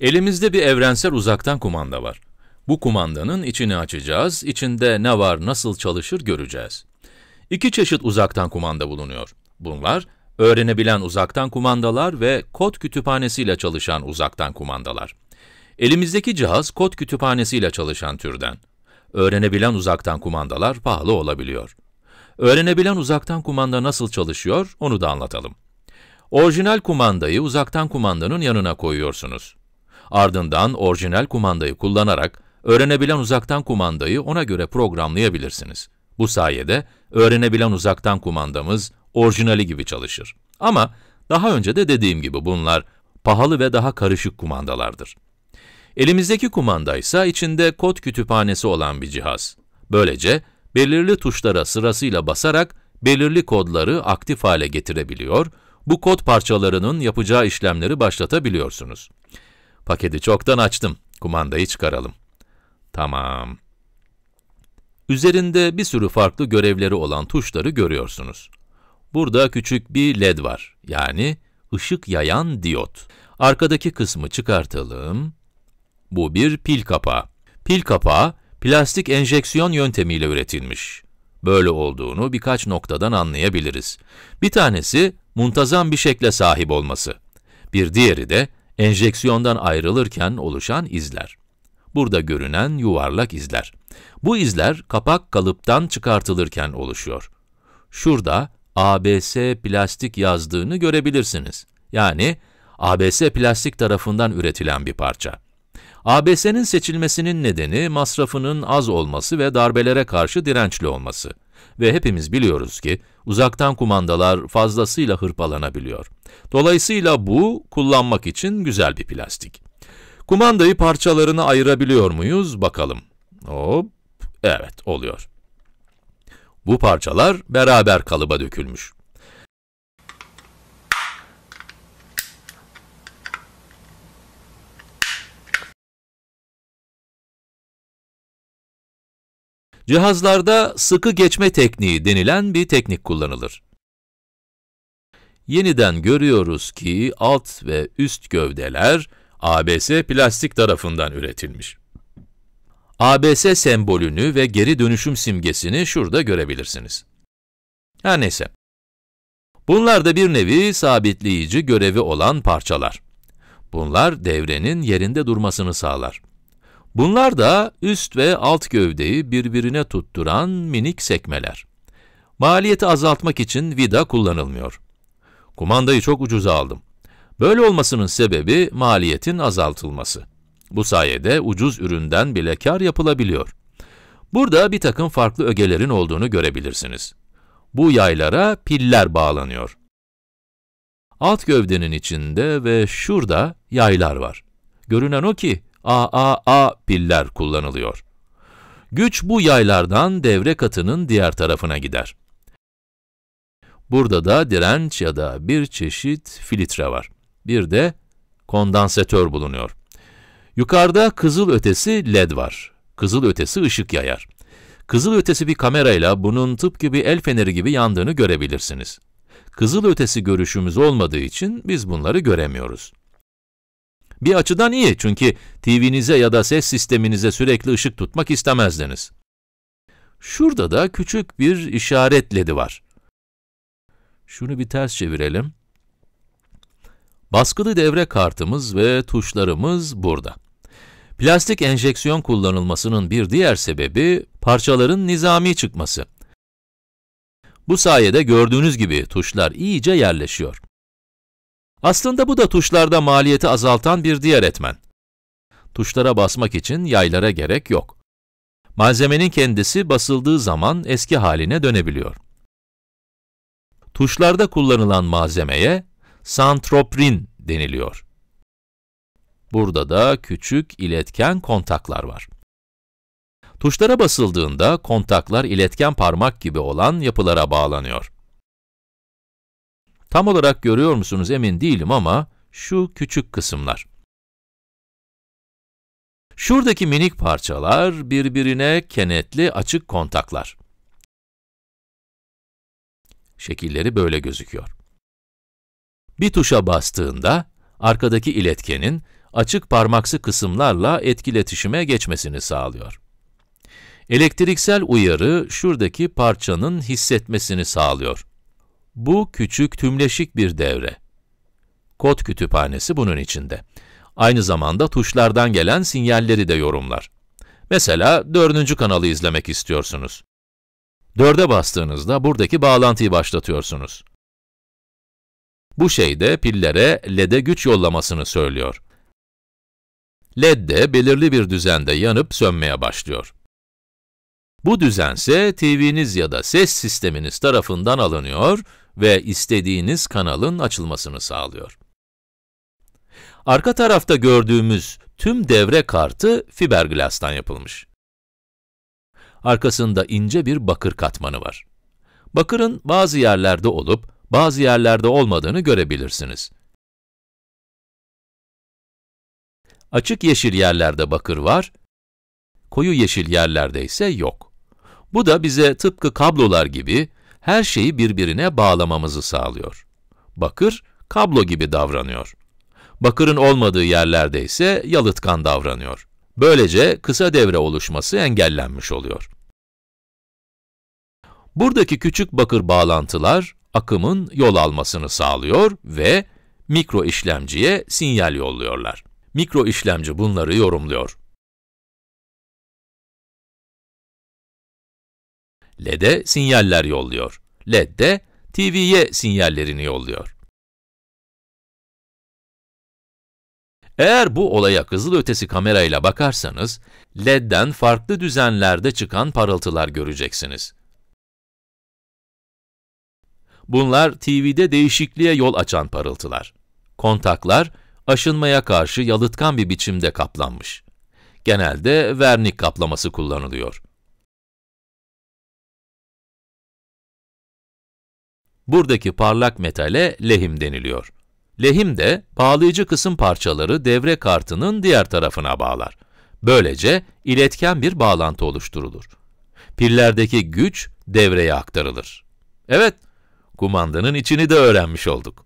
Elimizde bir evrensel uzaktan kumanda var. Bu kumandanın içini açacağız, içinde ne var, nasıl çalışır göreceğiz. İki çeşit uzaktan kumanda bulunuyor. Bunlar, öğrenebilen uzaktan kumandalar ve kod kütüphanesiyle çalışan uzaktan kumandalar. Elimizdeki cihaz kod kütüphanesiyle çalışan türden. Öğrenebilen uzaktan kumandalar pahalı olabiliyor. Öğrenebilen uzaktan kumanda nasıl çalışıyor onu da anlatalım. Orijinal kumandayı uzaktan kumandanın yanına koyuyorsunuz. Ardından orijinal kumandayı kullanarak öğrenebilen uzaktan kumandayı ona göre programlayabilirsiniz. Bu sayede öğrenebilen uzaktan kumandamız orijinali gibi çalışır. Ama daha önce de dediğim gibi bunlar pahalı ve daha karışık kumandalardır. Elimizdeki kumanda ise içinde kod kütüphanesi olan bir cihaz. Böylece belirli tuşlara sırasıyla basarak belirli kodları aktif hale getirebiliyor, bu kod parçalarının yapacağı işlemleri başlatabiliyorsunuz. Paketi çoktan açtım. Kumandayı çıkaralım. Tamam. Üzerinde bir sürü farklı görevleri olan tuşları görüyorsunuz. Burada küçük bir led var. Yani ışık yayan diyot. Arkadaki kısmı çıkartalım. Bu bir pil kapağı. Pil kapağı plastik enjeksiyon yöntemiyle üretilmiş. Böyle olduğunu birkaç noktadan anlayabiliriz. Bir tanesi muntazam bir şekle sahip olması. Bir diğeri de enjeksiyondan ayrılırken oluşan izler. Burada görünen yuvarlak izler. Bu izler kapak kalıptan çıkartılırken oluşuyor. Şurada ABS plastik yazdığını görebilirsiniz. Yani ABS plastik tarafından üretilen bir parça. ABS'nin seçilmesinin nedeni masrafının az olması ve darbelere karşı dirençli olması. Ve hepimiz biliyoruz ki uzaktan kumandalar fazlasıyla hırpalanabiliyor. Dolayısıyla bu kullanmak için güzel bir plastik. Kumandayı parçalarına ayırabiliyor muyuz bakalım. Hop, evet oluyor. Bu parçalar beraber kalıba dökülmüş. Cihazlarda sıkı geçme tekniği denilen bir teknik kullanılır. Yeniden görüyoruz ki alt ve üst gövdeler ABS plastik tarafından üretilmiş. ABS sembolünü ve geri dönüşüm simgesini şurada görebilirsiniz. Her neyse. Bunlar da bir nevi sabitleyici görevi olan parçalar. Bunlar devrenin yerinde durmasını sağlar. Bunlar da üst ve alt gövdeyi birbirine tutturan minik sekmeler. Maliyeti azaltmak için vida kullanılmıyor. Kumandayı çok ucuza aldım. Böyle olmasının sebebi maliyetin azaltılması. Bu sayede ucuz üründen bile kar yapılabiliyor. Burada bir takım farklı ögelerin olduğunu görebilirsiniz. Bu yaylara piller bağlanıyor. Alt gövdenin içinde ve şurada yaylar var. Görünen o ki, AAA piller kullanılıyor. Güç bu yaylardan devre katının diğer tarafına gider. Burada da direnç ya da bir çeşit filtre var. Bir de kondansatör bulunuyor. Yukarıda kızıl ötesi led var. Kızıl ötesi ışık yayar. Kızıl ötesi bir kamerayla bunun tıpkı bir el feneri gibi yandığını görebilirsiniz. Kızıl ötesi görüşümüz olmadığı için biz bunları göremiyoruz. Bir açıdan iyi çünkü TV'nize ya da ses sisteminize sürekli ışık tutmak istemezdiniz. Şurada da küçük bir işaret ledi var. Şunu bir ters çevirelim. Baskılı devre kartımız ve tuşlarımız burada. Plastik enjeksiyon kullanılmasının bir diğer sebebi parçaların nizami çıkması. Bu sayede gördüğünüz gibi tuşlar iyice yerleşiyor. Aslında bu da tuşlarda maliyeti azaltan bir diğer etmen. Tuşlara basmak için yaylara gerek yok. Malzemenin kendisi basıldığı zaman eski haline dönebiliyor. Tuşlarda kullanılan malzemeye santroprin deniliyor. Burada da küçük iletken kontaklar var. Tuşlara basıldığında kontaklar iletken parmak gibi olan yapılara bağlanıyor. Tam olarak görüyor musunuz emin değilim ama şu küçük kısımlar. Şuradaki minik parçalar birbirine kenetli açık kontaklar. Şekilleri böyle gözüküyor. Bir tuşa bastığında arkadaki iletkenin açık parmaksı kısımlarla etkiletişime geçmesini sağlıyor. Elektriksel uyarı şuradaki parçanın hissetmesini sağlıyor. Bu küçük tümleşik bir devre. Kod kütüphanesi bunun içinde. Aynı zamanda tuşlardan gelen sinyalleri de yorumlar. Mesela dördüncü kanalı izlemek istiyorsunuz. Dörde bastığınızda buradaki bağlantıyı başlatıyorsunuz. Bu şey de pillere LED'e güç yollamasını söylüyor. LED de belirli bir düzende yanıp sönmeye başlıyor. Bu düzense TV'niz ya da ses sisteminiz tarafından alınıyor ve istediğiniz kanalın açılmasını sağlıyor. Arka tarafta gördüğümüz tüm devre kartı fiberglastan yapılmış. Arkasında ince bir bakır katmanı var. Bakırın bazı yerlerde olup, bazı yerlerde olmadığını görebilirsiniz. Açık yeşil yerlerde bakır var, koyu yeşil yerlerde ise yok. Bu da bize tıpkı kablolar gibi her şeyi birbirine bağlamamızı sağlıyor. Bakır, kablo gibi davranıyor. Bakırın olmadığı yerlerde ise yalıtkan davranıyor. Böylece kısa devre oluşması engellenmiş oluyor. Buradaki küçük bakır bağlantılar akımın yol almasını sağlıyor ve mikro işlemciye sinyal yolluyorlar. Mikro işlemci bunları yorumluyor. LED'e sinyaller yolluyor. LED de TV'ye sinyallerini yolluyor. Eğer bu olaya kızılötesi kamerayla bakarsanız, LED'den farklı düzenlerde çıkan parıltılar göreceksiniz. Bunlar TV'de değişikliğe yol açan parıltılar. Kontaklar, aşınmaya karşı yalıtkan bir biçimde kaplanmış. Genelde vernik kaplaması kullanılıyor. Buradaki parlak metale lehim deniliyor. Lehim de bağlayıcı kısım parçaları devre kartının diğer tarafına bağlar. Böylece iletken bir bağlantı oluşturulur. Pillerdeki güç devreye aktarılır. Evet, kumandanın içini de öğrenmiş olduk.